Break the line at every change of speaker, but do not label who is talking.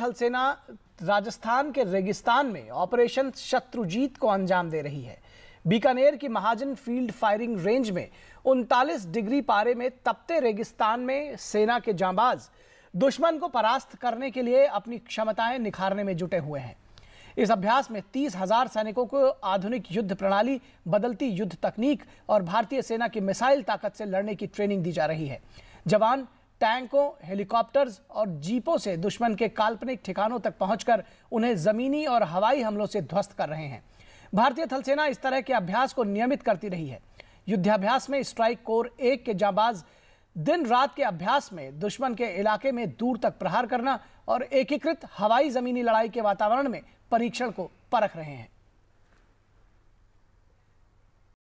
थल सेना राजस्थान के रेगिस्तान में ऑपरेशन शत्रुजीत को अंजाम दे रही है बीकानेर की महाजन फील्ड फायरिंग रेंज में उनतालीस डिग्री पारे में तपते रेगिस्तान में सेना के जांबाज दुश्मन को परास्त करने के लिए अपनी क्षमताएं निखारने में जुटे हुए हैं इस अभ्यास में तीस हजार सैनिकों को आधुनिक युद्ध प्रणाली बदलती युद्ध तकनीक और भारतीय सेना की मिसाइल ताकत से लड़ने की ट्रेनिंग दी जा रही है जवान टैंकों हेलीकॉप्टर्स और जीपों से दुश्मन के काल्पनिक ठिकानों तक पहुंचकर उन्हें जमीनी और हवाई हमलों से ध्वस्त कर रहे हैं भारतीय थल सेना इस तरह के अभ्यास को नियमित करती रही है युद्धाभ्यास में स्ट्राइक कोर एक के जाबाज दिन रात के अभ्यास में दुश्मन के इलाके में दूर तक प्रहार करना और एकीकृत हवाई जमीनी लड़ाई के वातावरण में परीक्षण को परख रहे हैं